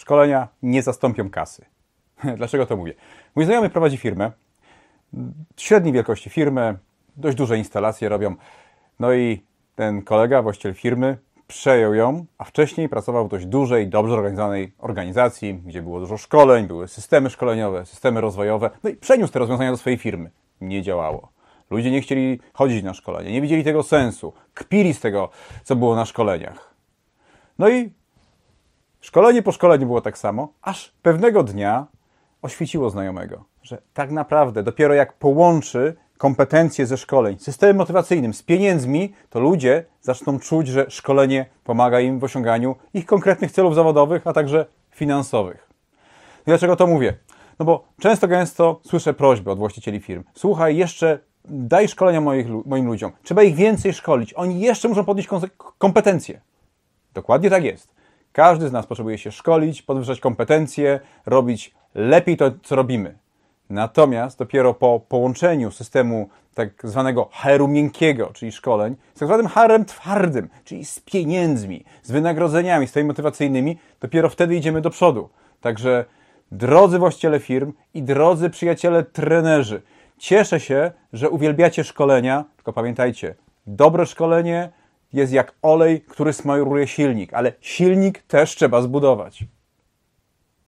Szkolenia nie zastąpią kasy. Dlaczego to mówię? Mój znajomy prowadzi firmę, średniej wielkości firmy, dość duże instalacje robią. No i ten kolega, właściciel firmy, przejął ją, a wcześniej pracował w dość dużej, dobrze organizowanej organizacji, gdzie było dużo szkoleń, były systemy szkoleniowe, systemy rozwojowe. No i przeniósł te rozwiązania do swojej firmy. Nie działało. Ludzie nie chcieli chodzić na szkolenie, nie widzieli tego sensu, kpili z tego, co było na szkoleniach. No i Szkolenie po szkoleniu było tak samo, aż pewnego dnia oświeciło znajomego, że tak naprawdę dopiero jak połączy kompetencje ze szkoleń, systemem motywacyjnym, z pieniędzmi, to ludzie zaczną czuć, że szkolenie pomaga im w osiąganiu ich konkretnych celów zawodowych, a także finansowych. No dlaczego to mówię? No bo często gęsto słyszę prośby od właścicieli firm. Słuchaj, jeszcze daj szkolenia moich, moim ludziom. Trzeba ich więcej szkolić. Oni jeszcze muszą podnieść kompetencje. Dokładnie tak jest. Każdy z nas potrzebuje się szkolić, podwyższać kompetencje, robić lepiej to, co robimy. Natomiast dopiero po połączeniu systemu tak zwanego HR-u miękkiego, czyli szkoleń, z tak zwanym harem twardym, czyli z pieniędzmi, z wynagrodzeniami, z tymi motywacyjnymi, dopiero wtedy idziemy do przodu. Także drodzy właściciele firm i drodzy przyjaciele trenerzy, cieszę się, że uwielbiacie szkolenia, tylko pamiętajcie, dobre szkolenie jest jak olej, który smaruje silnik, ale silnik też trzeba zbudować.